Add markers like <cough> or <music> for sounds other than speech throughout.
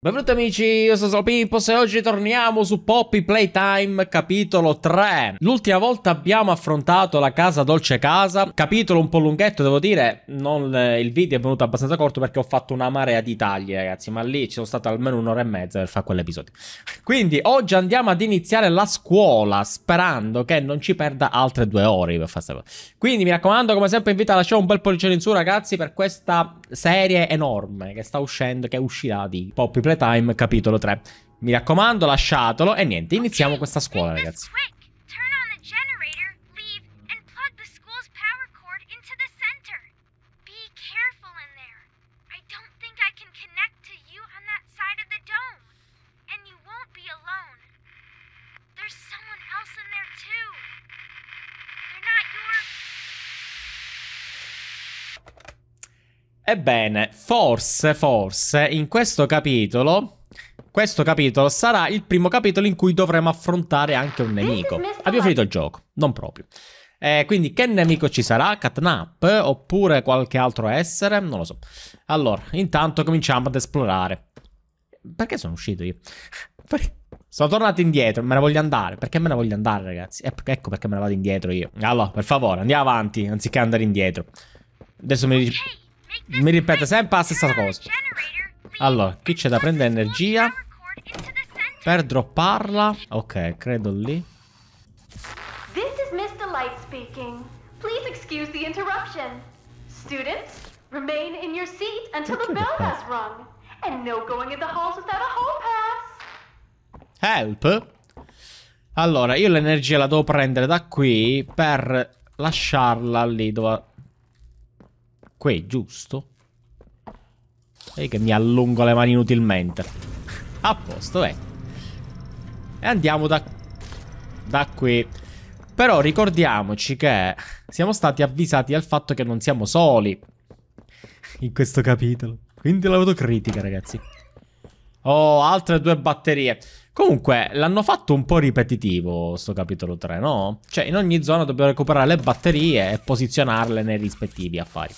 Benvenuti amici, io sono Salpipos e oggi torniamo su Poppy Playtime capitolo 3 L'ultima volta abbiamo affrontato la casa dolce casa Capitolo un po' lunghetto devo dire non, eh, Il video è venuto abbastanza corto perché ho fatto una marea di tagli ragazzi Ma lì ci sono state almeno un'ora e mezza per fare quell'episodio Quindi oggi andiamo ad iniziare la scuola Sperando che non ci perda altre due ore per fare questa Quindi mi raccomando come sempre invito a lasciare un bel pollice in su ragazzi Per questa serie enorme che sta uscendo, che uscirà di Poppy Playtime Time, capitolo 3. Mi raccomando, lasciatelo e niente, iniziamo questa scuola, ragazzi. Ebbene, forse, forse, in questo capitolo... Questo capitolo sarà il primo capitolo in cui dovremo affrontare anche un nemico. Abbiamo finito il gioco, non proprio. Eh, quindi che nemico ci sarà? Catnap oppure qualche altro essere? Non lo so. Allora, intanto cominciamo ad esplorare. Perché sono uscito io? Perché? Sono tornato indietro, me ne voglio andare. Perché me ne voglio andare, ragazzi? Eh, ecco perché me ne vado indietro io. Allora, per favore, andiamo avanti, anziché andare indietro. Adesso mi dici mi ripete sempre la stessa cosa. Allora, qui c'è da prendere energia. Per dropparla. Ok, credo lì. Help. Allora, io l'energia la devo prendere da qui per lasciarla lì dove qui, giusto? Vedi che mi allungo le mani inutilmente. A posto, eh. E andiamo da... Da qui. Però ricordiamoci che siamo stati avvisati del fatto che non siamo soli. In questo capitolo. Quindi l'autocritica, ragazzi. Oh, altre due batterie. Comunque, l'hanno fatto un po' ripetitivo sto capitolo 3, no? Cioè, in ogni zona dobbiamo recuperare le batterie e posizionarle nei rispettivi affari.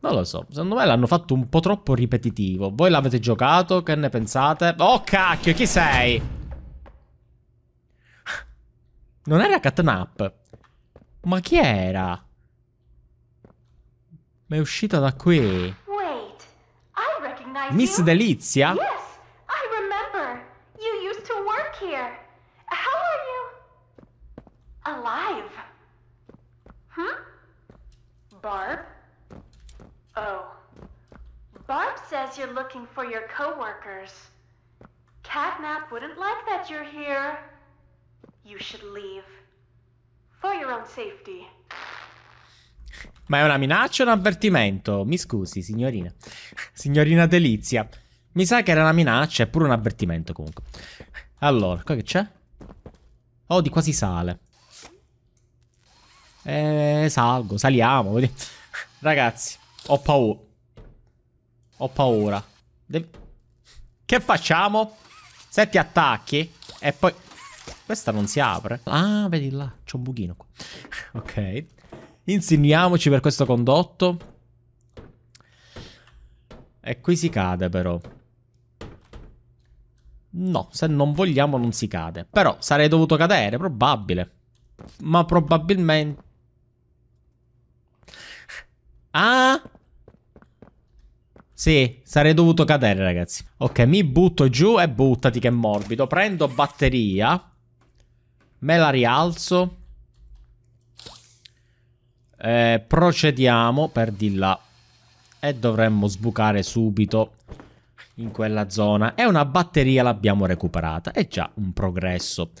Non lo so, secondo me l'hanno fatto un po' troppo ripetitivo. Voi l'avete giocato? Che ne pensate? Oh, cacchio, chi sei? Non era Catnap. Ma chi era? Ma è uscita da qui. Miss Delizia? Sì here. How are you? Alive. Hmm? Barb? Oh. Barb says you're looking for your coworkers. Catnap wouldn't like that you're here. You should leave. For your own safety. Ma è una minaccia o un avvertimento? Mi scusi, signorina. Signorina Delizia. Mi sa che era una minaccia, è pure un avvertimento comunque. Allora, qua che c'è? Oh, di qua si sale. Eh, salgo, saliamo. Ragazzi, ho paura. Ho paura. De che facciamo? Se attacchi e poi... Questa non si apre. Ah, vedi là, c'è un buchino qua. <laughs> ok. Insigniamoci per questo condotto. E qui si cade però. No, se non vogliamo non si cade. Però sarei dovuto cadere, probabile. Ma probabilmente... Ah! Sì, sarei dovuto cadere, ragazzi. Ok, mi butto giù e buttati che morbido. Prendo batteria. Me la rialzo. Eh, procediamo per di là. E dovremmo sbucare subito in quella zona e una batteria l'abbiamo recuperata. È già un progresso.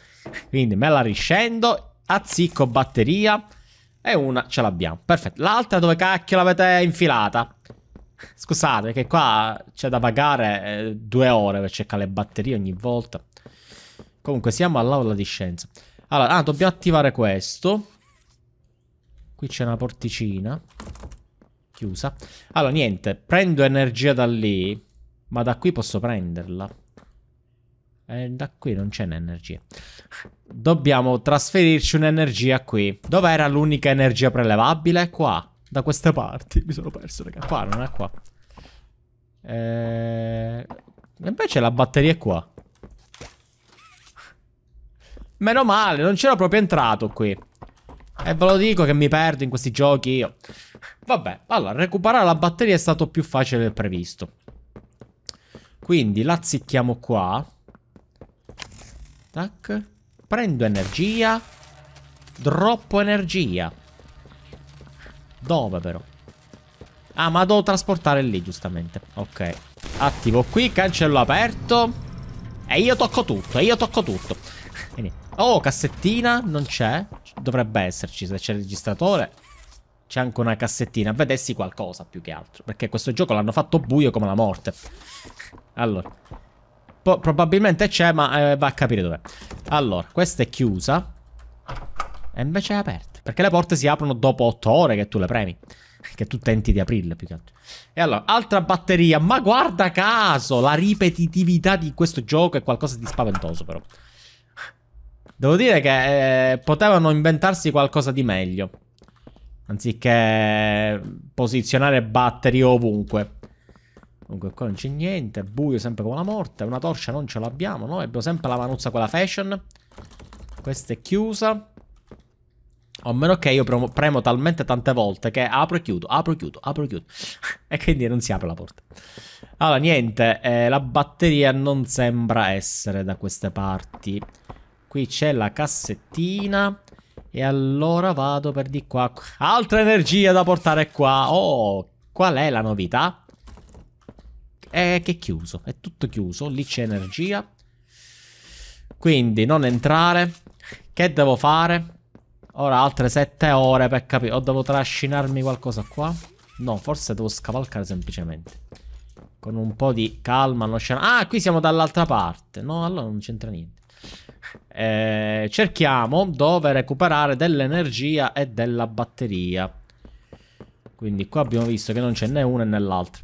Quindi me la riscendo, azzicco batteria e una ce l'abbiamo. Perfetto. L'altra dove cacchio l'avete infilata? Scusate, che qua c'è da pagare eh, due ore per cercare le batterie ogni volta. Comunque siamo all'aula di scienza. Allora, ah, dobbiamo attivare questo. Qui c'è una porticina. Chiusa. Allora, niente, prendo energia da lì. Ma da qui posso prenderla. E eh, da qui non c'è un'energia. Dobbiamo trasferirci un'energia qui. Dov'era l'unica energia prelevabile? Qua. Da queste parti. Mi sono perso, ragazzi. Qua, non è qua. Eh... Invece la batteria è qua. Meno male, non c'ero proprio entrato qui. E ve lo dico che mi perdo in questi giochi io. Vabbè, allora, recuperare la batteria è stato più facile del previsto. Quindi la zicchiamo qua. Tac. Prendo energia. Droppo energia. Dove però? Ah, ma devo trasportare lì, giustamente. Ok. Attivo qui, cancello aperto. E io tocco tutto, e io tocco tutto. Oh, cassettina, non c'è. Dovrebbe esserci se c'è il registratore c'è anche una cassettina, vedessi qualcosa più che altro, perché questo gioco l'hanno fatto buio come la morte. Allora, po probabilmente c'è, ma eh, va a capire dov'è. Allora, questa è chiusa, e invece è aperta, perché le porte si aprono dopo 8 ore che tu le premi, che tu tenti di aprirle più che altro. E allora, altra batteria, ma guarda caso, la ripetitività di questo gioco è qualcosa di spaventoso però. Devo dire che eh, potevano inventarsi qualcosa di meglio anziché posizionare batteri ovunque. Comunque qua non c'è niente, buio sempre come la morte, una torcia non ce l'abbiamo, no? abbiamo sempre la manuzza con la fashion. Questa è chiusa. A meno che io premo, premo, talmente tante volte che apro e chiudo, apro e chiudo, apro e chiudo. <laughs> e quindi non si apre la porta. Allora, niente, eh, la batteria non sembra essere da queste parti. Qui c'è la cassettina. E allora vado per di qua. Altra energia da portare qua. Oh, qual è la novità? È che è chiuso, è tutto chiuso. Lì c'è energia. Quindi non entrare. Che devo fare? Ora altre sette ore per capire. O devo trascinarmi qualcosa qua? No, forse devo scavalcare semplicemente. Con un po' di calma. Non scena... Ah, qui siamo dall'altra parte. No, allora non c'entra niente eh, cerchiamo dove recuperare dell'energia e della batteria. Quindi qua abbiamo visto che non c'è né una né l'altra.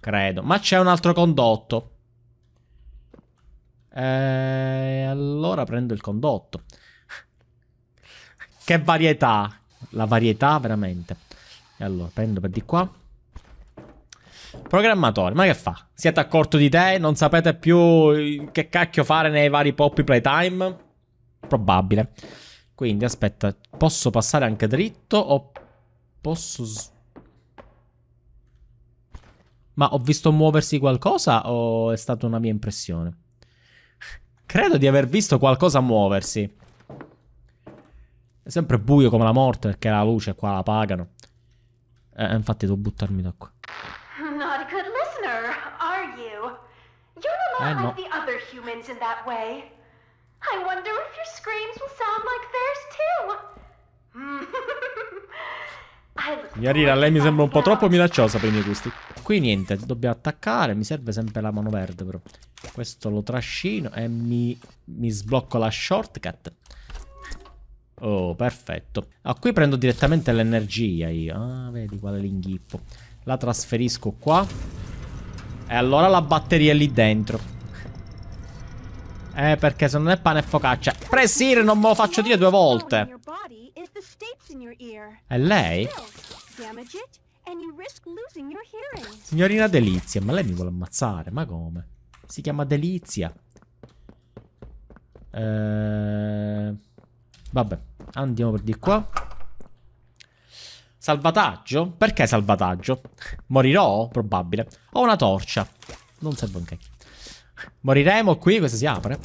Credo. Ma c'è un altro condotto. E eh, allora prendo il condotto. che varietà. La varietà veramente. E allora prendo per di qua. Programmatore, ma che fa? Siete a di te? Non sapete più eh, che cacchio fare nei vari poppy playtime? Probabile. Quindi, aspetta, posso passare anche dritto o posso... Ma ho visto muoversi qualcosa o è stata una mia impressione? Credo di aver visto qualcosa muoversi. È sempre buio come la morte perché la luce qua la pagano. Eh, infatti devo buttarmi da qua. eh no. the other humans in that way. I wonder if your screams will sound like theirs too. Yarira, hmm. <laughs> lei mi sembra un po' troppo minacciosa per i miei gusti. Qui niente, dobbiamo attaccare, mi serve sempre la mano verde però. Questo lo trascino e mi, mi sblocco la shortcut. Oh, perfetto. Ah, qui prendo direttamente l'energia io. Ah, vedi quale l'inghippo. La trasferisco qua. E allora la batteria è lì dentro. Eh, perché se non è pane e focaccia. Presir, non me lo faccio dire due volte. E lei? Signorina Delizia, ma lei mi vuole ammazzare, ma come? Si chiama Delizia. Eh... Vabbè, andiamo per di qua. Salvataggio? Perché salvataggio? Morirò? Probabile. Ho una torcia. Non serve un cacchio. Moriremo qui? Questa si apre?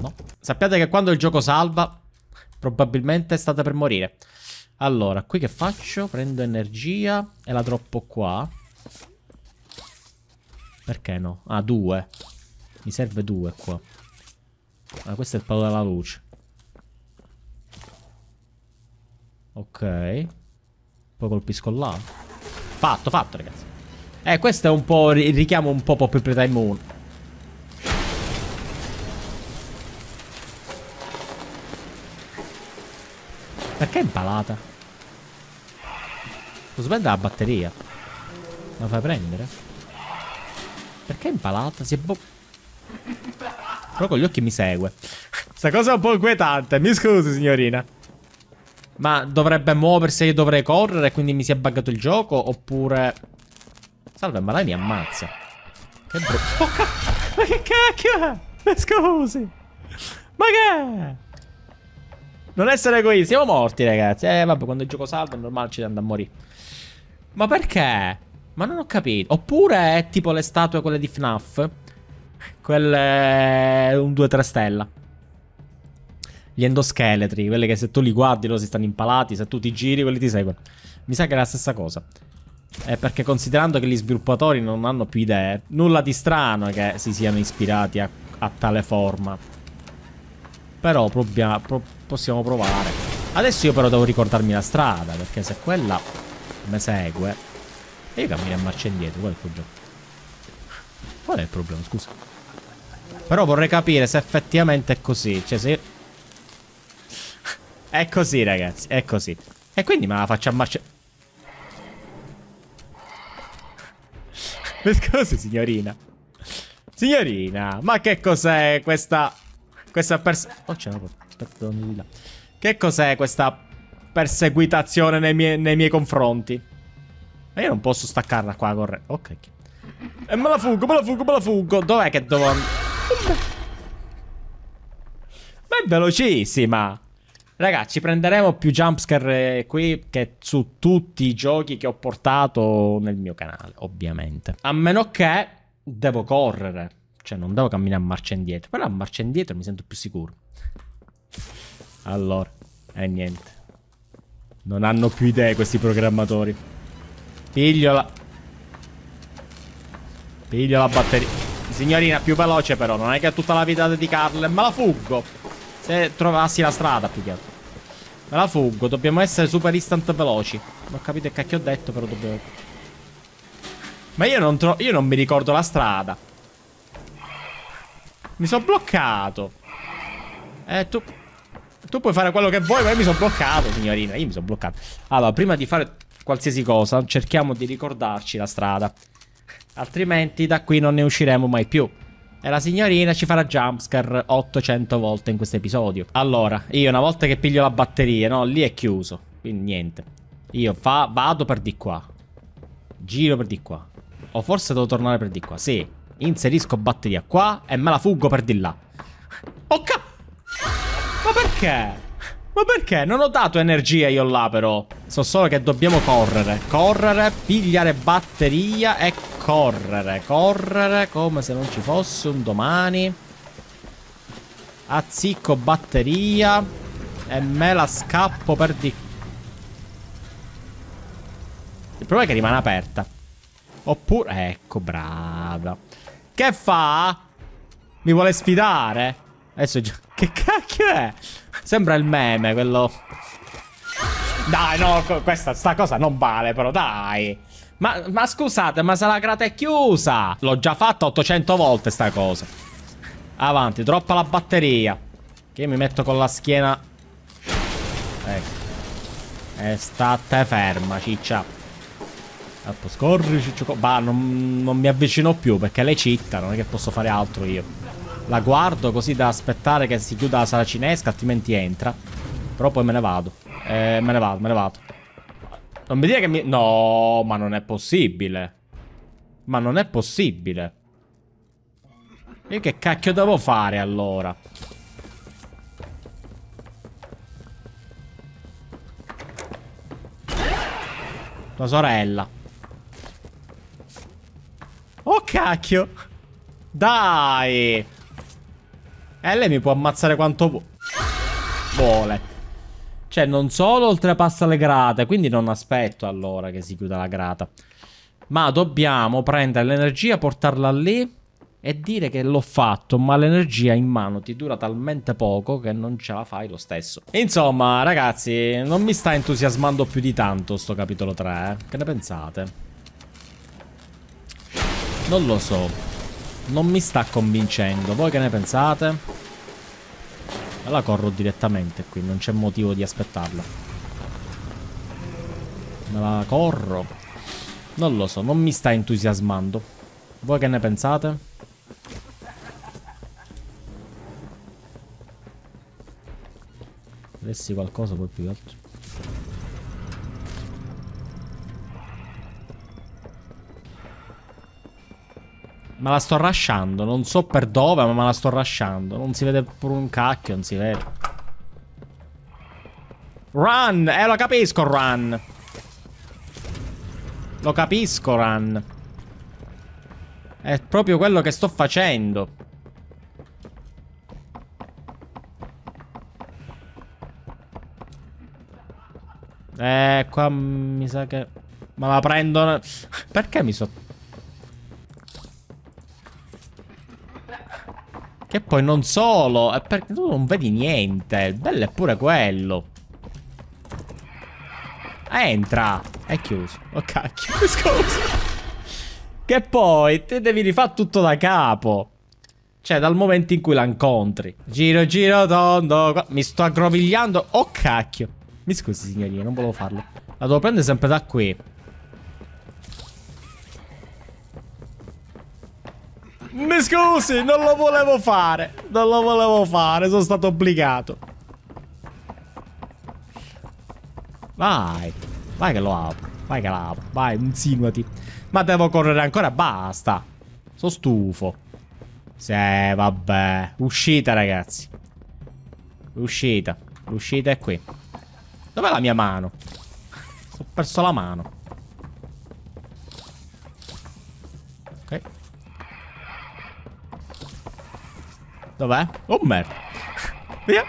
No. Sappiate che quando il gioco salva, probabilmente state per morire. Allora, qui che faccio? Prendo energia e la droppo qua. Perché no? Ah, due. Mi serve due qua. Ah, questo è il palo della luce. Ok. Poi colpisco là. Fatto, fatto, ragazzi. Eh, questo è un po' il richiamo un po' Pop Time 1. Perché è impalata? Posso prendere la batteria? La fai prendere? Perché è impalata? Si è bo... Però con gli occhi mi segue. Sta cosa è un po' inquietante. Mi scusi, signorina. Ma dovrebbe muoversi e io dovrei correre, quindi mi si è buggato il gioco, oppure... Salve, ma lei mi ammazza. Che brutto. <laughs> Oh, ma che cacchio è? Ma scusi. Ma che è? Non essere egoisti, siamo morti, ragazzi. Eh, vabbè, quando il gioco salva è normale ci andiamo a morire. Ma perché? Ma non ho capito. Oppure è tipo le statue quelle di FNAF. Quelle... Eh, un 2-3 stella gli endoscheletri, quelli che se tu li guardi loro si stanno impalati, se tu ti giri quelli ti seguono. Mi sa che è la stessa cosa. È perché considerando che gli sviluppatori non hanno più idee, nulla di strano che si siano ispirati a, a tale forma. Però probbia, pro, possiamo provare. Adesso io però devo ricordarmi la strada, perché se quella mi segue... E io cammino a marcia indietro, qual è il problema? Qual è il problema, scusa? Però vorrei capire se effettivamente è così. Cioè, se... È così, ragazzi, è così. E quindi me la faccio ammaccare. Mi <laughs> scusi, signorina. Signorina, ma che cos'è questa... Questa persona... Oh, c'è una porta. Che cos'è questa perseguitazione nei, mie nei miei confronti? Ma io non posso staccarla qua, corre... Ok. E me la fuggo, me la fuggo, me la fuggo. Dov'è che devo... Ma è velocissima. Ragazzi, prenderemo più jumpscare qui che su tutti i giochi che ho portato nel mio canale, ovviamente. A meno che devo correre. Cioè, non devo camminare a marcia indietro. Però a marcia indietro mi sento più sicuro. Allora, e eh, niente. Non hanno più idee questi programmatori. Pigliola. Piglio la batteria. Signorina, più veloce però, non è che ha tutta la vita a dedicarle. Ma la fuggo. Se trovassi la strada, più che altro. Me la fuggo, dobbiamo essere super instant veloci. Non ho capito che cacchio ho detto, però dobbiamo... Ma io non, trovo. io non mi ricordo la strada. Mi sono bloccato. Eh, tu... Tu puoi fare quello che vuoi, ma io mi sono bloccato, signorina. Io mi sono bloccato. Allora, prima di fare qualsiasi cosa, cerchiamo di ricordarci la strada. Altrimenti da qui non ne usciremo mai più. E la signorina ci farà jumpscare 800 volte in questo episodio. Allora, io una volta che piglio la batteria, no? Lì è chiuso. Quindi niente. Io fa, vado per di qua. Giro per di qua. O forse devo tornare per di qua. Sì. Inserisco batteria qua e me la fuggo per di là. Oh cap... Ma perché? Ma perché? Non ho dato energia io là però. So solo che dobbiamo correre. Correre, pigliare batteria e correre. Correre come se non ci fosse un domani. Azzicco batteria. E me la scappo per di... Il problema è che rimane aperta. Oppure... Ecco, brava. Che fa? Mi vuole sfidare? Adesso già... Che cacchio è? Sembra il meme, quello... Dai, no, questa sta cosa non vale però, dai. Ma, ma scusate, ma se la grata è chiusa. L'ho già fatta 800 volte sta cosa. Avanti, troppa la batteria. Che mi metto con la schiena... Ecco. E eh, state ferma, ciccia. Alto, scorri, ciccio... Bah, non, non mi avvicino più perché le citta, non è che posso fare altro io. La guardo così da aspettare che si chiuda la sala cinesca, altrimenti entra. Però poi me ne vado. Eh, me ne vado, me ne vado. Non mi dire che mi... No, ma non è possibile. Ma non è possibile. Io che cacchio devo fare allora? La sorella. Oh cacchio. Dai. E lei mi può ammazzare quanto vuole. Boh, cioè, non solo oltrepassa le grate, quindi non aspetto allora che si chiuda la grata. Ma dobbiamo prendere l'energia, portarla lì e dire che l'ho fatto, ma l'energia in mano ti dura talmente poco che non ce la fai lo stesso. Insomma, ragazzi, non mi sta entusiasmando più di tanto sto capitolo 3, eh? Che ne pensate? Non lo so. Non mi sta convincendo. Voi che ne pensate? la corro direttamente qui, non c'è motivo di aspettarla. Me la corro. Non lo so, non mi sta entusiasmando. Voi che ne pensate? Avessi qualcosa poi più altro. Ma la sto rasciando, non so per dove, ma me la sto rasciando. Non si vede pure un cacchio, non si vede. Run! Eh, lo capisco, Run! Lo capisco, Run. È proprio quello che sto facendo. Eh, qua mi sa che... Ma la prendo... Perché mi sono... Che poi non solo, è eh, perché tu non vedi niente. Il bello è pure quello. Ah, entra. È chiuso. Oh cacchio, <laughs> scusa. Che poi te devi rifare tutto da capo. Cioè, dal momento in cui la incontri. Giro, giro, tondo. Mi sto aggrovigliando. Oh cacchio. Mi scusi, signorina, non volevo farlo. La devo prendere sempre da qui. Mi scusi, non lo volevo fare. Non lo volevo fare, sono stato obbligato. Vai. Vai che lo apro. Vai che lo apro. Vai, insinuati. Ma devo correre ancora? Basta. Sono stufo. Sì, vabbè. Uscita, ragazzi. Uscita. L'uscita è qui. Dov'è la mia mano? Ho perso la mano. Dov'è? Homer. Oh, Via.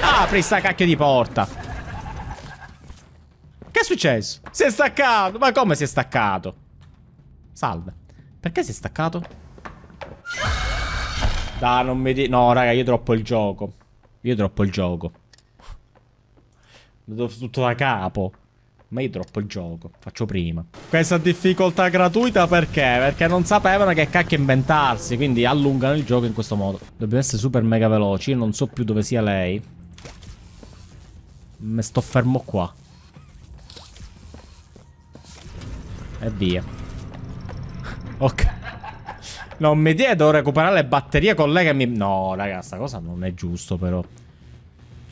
Apri sta cacchio di porta. Che è successo? Si è staccato. Ma come si è staccato? Salve. Perché si è staccato? Da, non mi di... No, raga, io troppo il gioco. Io troppo il gioco. Tutto da capo. Ma io droppo il gioco, faccio prima. Questa difficoltà gratuita perché? Perché non sapevano che cacchio inventarsi, quindi allungano il gioco in questo modo. Dobbiamo essere super mega veloci, io non so più dove sia lei. Me sto fermo qua. E via. <laughs> ok. Non mi chiedo recuperare le batterie con lei che mi... No, raga, sta cosa non è giusto però.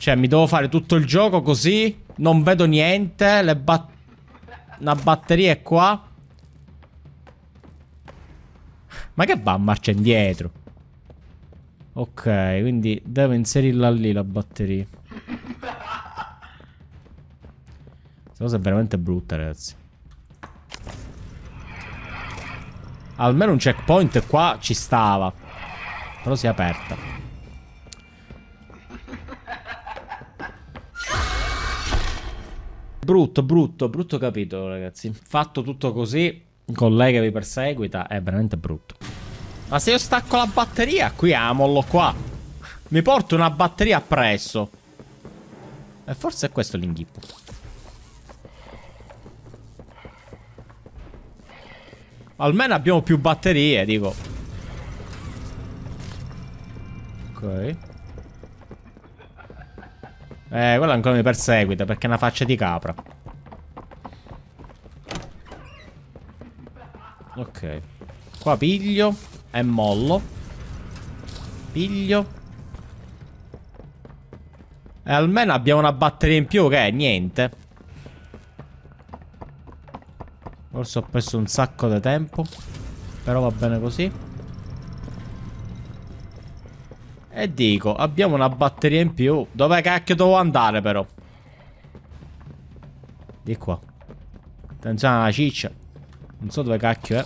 Cioè, mi devo fare tutto il gioco così. Non vedo niente. Le bat Una batteria è qua. Ma che va a marcia indietro? Ok, quindi devo inserirla lì la batteria. Questa cosa è veramente brutta, ragazzi. Almeno un checkpoint qua ci stava. Però si è aperta. Brutto, brutto, brutto capitolo, ragazzi. Fatto tutto così, con lei che vi perseguita, è veramente brutto. Ma se io stacco la batteria, qui amollo qua. Mi porto una batteria appresso. E forse è questo l'inghippo. Almeno abbiamo più batterie, dico. Ok. Eh, quello ancora mi perseguita perché è una faccia di capra. Ok. Qua piglio e mollo. Piglio. E almeno abbiamo una batteria in più che è niente. Forse ho perso un sacco di tempo. Però va bene così. E dico, abbiamo una batteria in più. Dove cacchio devo andare però? Di qua. Attenzione alla ciccia. Non so dove cacchio è.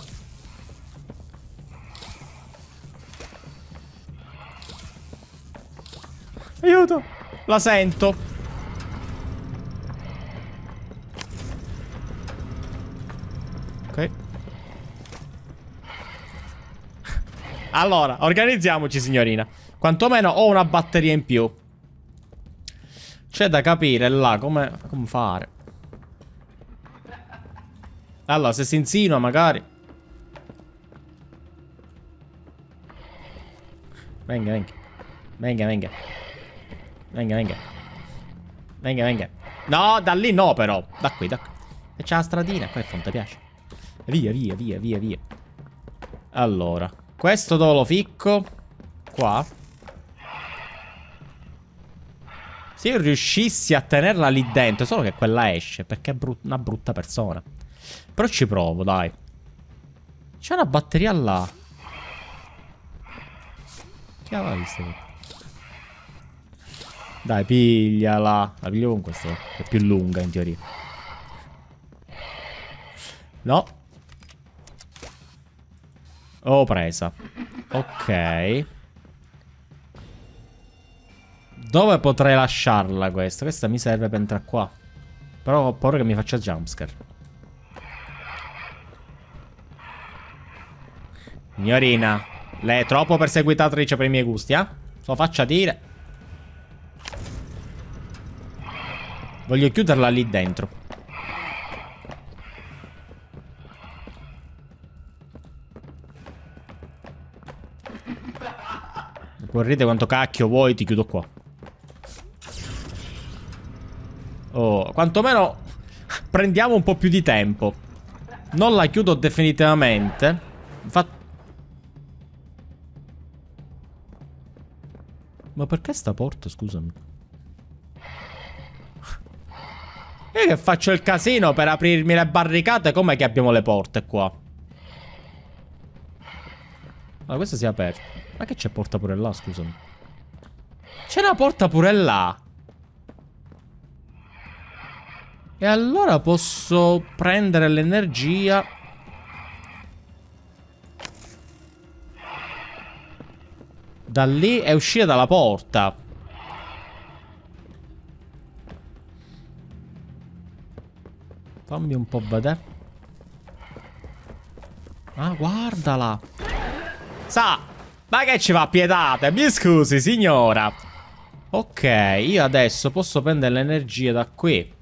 Aiuto! La sento. Allora, organizziamoci, signorina. Quantomeno ho una batteria in più. C'è da capire là come, come fare. Allora, se si insinua magari... Venga, venga. Venga, venga. Venga, venga. Venga, venga. No, da lì no però. Da qui, da qui. E c'è la stradina, qua è fonte piace. Via, via, via, via, via. Allora. Questo dove lo ficco. Qua. Se io riuscissi a tenerla lì dentro, solo che quella esce, perché è brut una brutta persona. Però ci provo, dai. C'è una batteria là. Chi l'aveva vista? Dai, pigliala. La piglio con questo. È più lunga, in teoria. No. Ho oh, presa. Ok. Dove potrei lasciarla questa? Questa mi serve per entrare qua. Però ho paura che mi faccia jumpscare. Signorina, lei è troppo perseguitatrice per i miei gusti, eh? Lo faccia dire. Voglio chiuderla lì dentro. Correte quanto cacchio vuoi, ti chiudo qua. Oh, quantomeno prendiamo un po' più di tempo. Non la chiudo definitivamente. Infatti... Ma perché sta porta, scusami? Io che faccio il casino per aprirmi le barricate, com'è che abbiamo le porte qua? Allora, questa si è aperta. Ma che c'è porta pure là, scusami? C'è una porta pure là. E allora posso prendere l'energia. Da lì e uscire dalla porta. Fammi un po' vedere. Ah, guardala. Sa, ma che ci fa pietate? Mi scusi, signora. Ok, io adesso posso prendere l'energia da qui.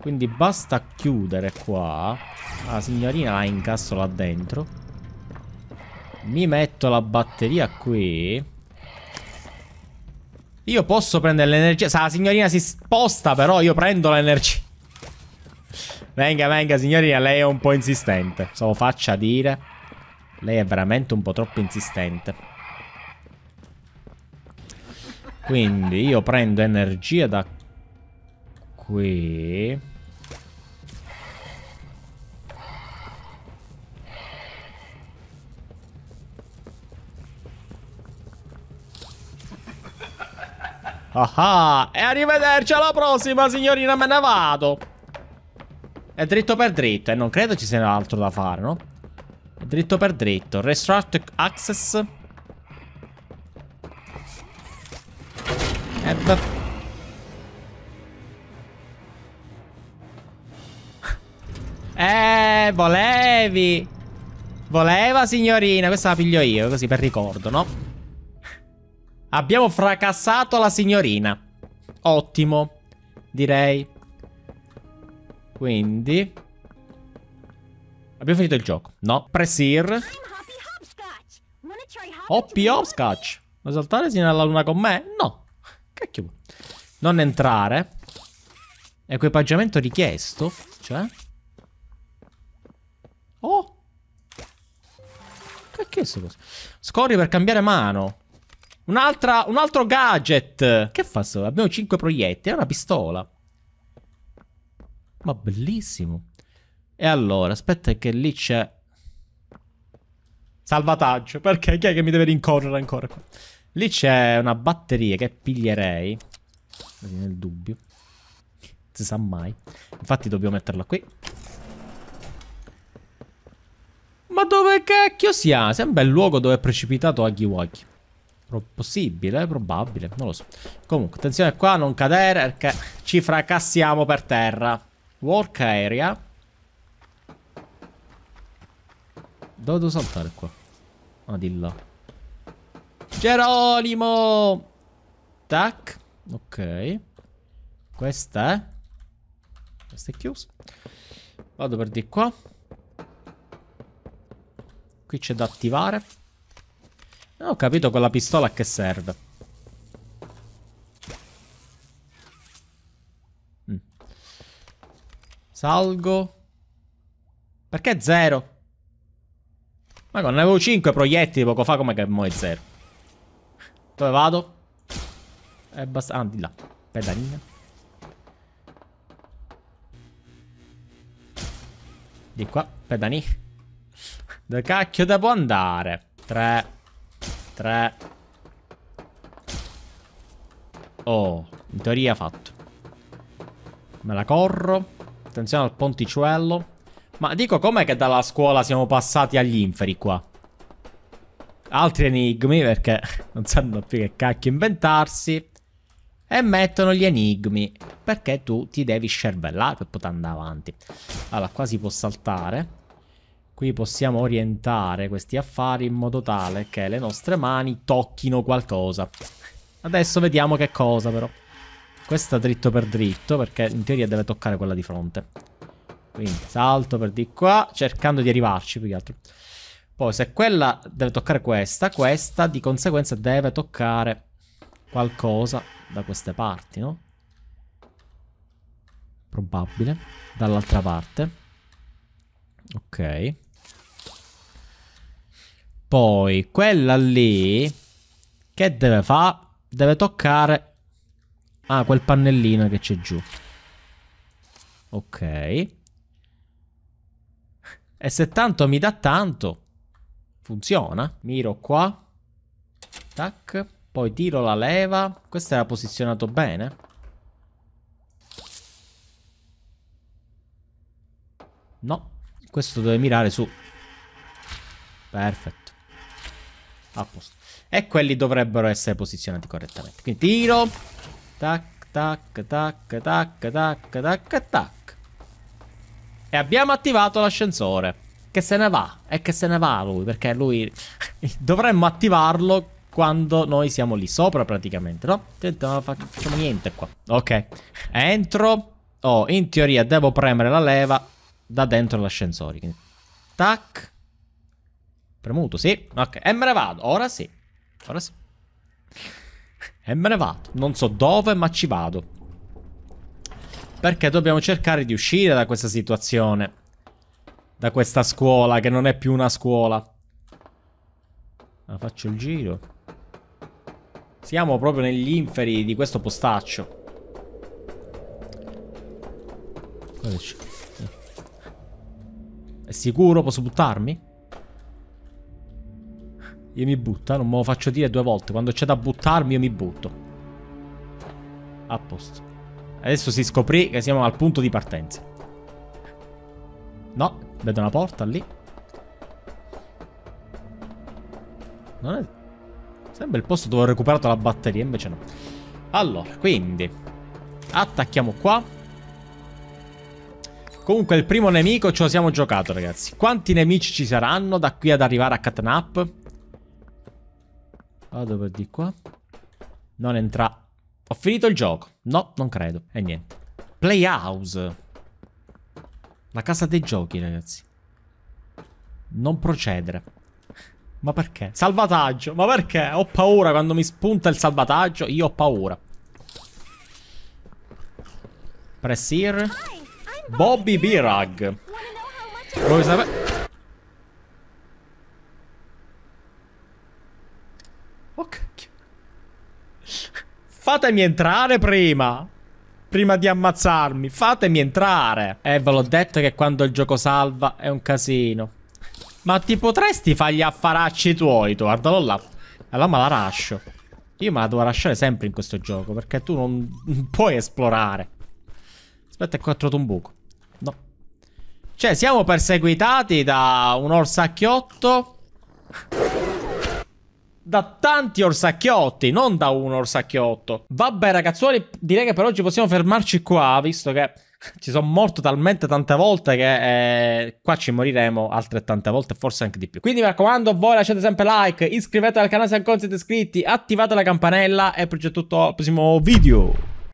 Quindi basta chiudere qua. La signorina la incasso là dentro. Mi metto la batteria qui. Io posso prendere l'energia. Sa, la signorina si sposta, però io prendo l'energia. Venga, venga, signorina, lei è un po' insistente. Se lo faccia dire. Lei è veramente un po' troppo insistente. Quindi io prendo energia da qui. Ah e arrivederci alla prossima signorina, me ne vado. È dritto per dritto e non credo ci sia altro da fare, no? Dritto per dritto. Restart access. Ebb. <laughs> Eh, volevi. Voleva, signorina. Questa la piglio io, così per ricordo, no? Abbiamo fracassato la signorina. Ottimo, direi. Quindi... Abbiamo finito il gioco. No. Presir. Hoppy Hopscotch. Vuoi saltare sino alla luna con me? No. Cacchio. Non entrare. Equipaggiamento richiesto. Cioè. Oh. Perché sto cosa? Scorri per cambiare mano. un altro gadget. Che fa sto? Abbiamo 5 proiettili. È una pistola. Ma bellissimo. E allora, aspetta che lì c'è... Salvataggio, perché chi è che mi deve rincorrere ancora qua? Lì c'è una batteria che piglierei. Così nel dubbio. Non si sa mai. Infatti dobbiamo metterla qui. Ma dove cacchio sia? Sembra il luogo dove è precipitato Aghiwaki. Possibile, probabile, non lo so. Comunque, attenzione qua, non cadere perché ci fracassiamo per terra. Walk area. Dove devo saltare qua? Ah, di là. Geronimo! Tac. Ok. Questa è... Questa è chiusa. Vado per di qua. Qui c'è da attivare. Non eh, ho capito quella pistola a che serve. Mm. Salgo. Perché zero? Ma non avevo 5 proiettili poco fa, come che mo è 0? Dove vado? È basta... Ah, di là. Pedalina. Di qua, pedani. Dove cacchio devo andare? 3. 3. Oh, in teoria fatto. Me la corro. Attenzione al ponticello. Ma dico, com'è che dalla scuola siamo passati agli inferi qua? Altri enigmi, perché <laughs> non sanno più che cacchio inventarsi. E mettono gli enigmi, perché tu ti devi scervellare per poter andare avanti. Allora, qua si può saltare. Qui possiamo orientare questi affari in modo tale che le nostre mani tocchino qualcosa. Adesso vediamo che cosa, però. Questa dritto per dritto, perché in teoria deve toccare quella di fronte. Quindi salto per di qua, cercando di arrivarci più che altro. Poi se quella deve toccare questa, questa di conseguenza deve toccare qualcosa da queste parti, no? Probabile. Dall'altra parte. Ok. Poi quella lì che deve fare? Deve toccare ah, quel pannellino che c'è giù. Ok. E se tanto mi dà tanto, funziona. Miro qua. Tac. Poi tiro la leva. Questo era posizionato bene. No. Questo deve mirare su. Perfetto. A posto. E quelli dovrebbero essere posizionati correttamente. Quindi tiro. Tac, tac, tac, tac, tac, tac, tac. E abbiamo attivato l'ascensore. Che se ne va. E che se ne va lui. Perché lui... <laughs> dovremmo attivarlo quando noi siamo lì sopra praticamente, no? Non facciamo niente qua. Ok. Entro. Oh, in teoria devo premere la leva da dentro l'ascensore. Tac. Premuto, sì. Ok. E me ne vado. Ora sì. Ora sì. E me ne vado. Non so dove, ma ci vado. Perché dobbiamo cercare di uscire da questa situazione. Da questa scuola, che non è più una scuola. Ma ah, faccio il giro. Siamo proprio negli inferi di questo postaccio. È sicuro? Posso buttarmi? Io mi butto, eh, non me lo faccio dire due volte. Quando c'è da buttarmi io mi butto. A posto. Adesso si scoprì che siamo al punto di partenza. No, vedo una porta lì. Non è... Sembra il posto dove ho recuperato la batteria, invece no. Allora, quindi... Attacchiamo qua. Comunque il primo nemico ce lo siamo giocato, ragazzi. Quanti nemici ci saranno da qui ad arrivare a Catnap? Vado per di qua. Non entra... Ho finito il gioco. No, non credo. E niente. Playhouse. La casa dei giochi, ragazzi. Non procedere. Ma perché? Salvataggio. Ma perché? Ho paura quando mi spunta il salvataggio. Io ho paura. Press here. Bobby b Birag. Vuoi sapere? Fatemi entrare prima. Prima di ammazzarmi. Fatemi entrare. Eh, ve l'ho detto che quando il gioco salva è un casino. Ma ti potresti fare gli affaracci tuoi, tu? Guardalo là. Allora me la lascio. Io me la devo lasciare sempre in questo gioco, perché tu non puoi esplorare. Aspetta, è contro un buco. No. Cioè, siamo perseguitati da un orsacchiotto da tanti orsacchiotti, non da un orsacchiotto. Vabbè ragazzuoli, direi che per oggi possiamo fermarci qua, visto che <laughs> ci sono morto talmente tante volte che eh, qua ci moriremo altrettante volte, forse anche di più. Quindi mi raccomando, voi lasciate sempre like, iscrivetevi al canale se ancora non siete iscritti, attivate la campanella e poi c'è tutto al prossimo video.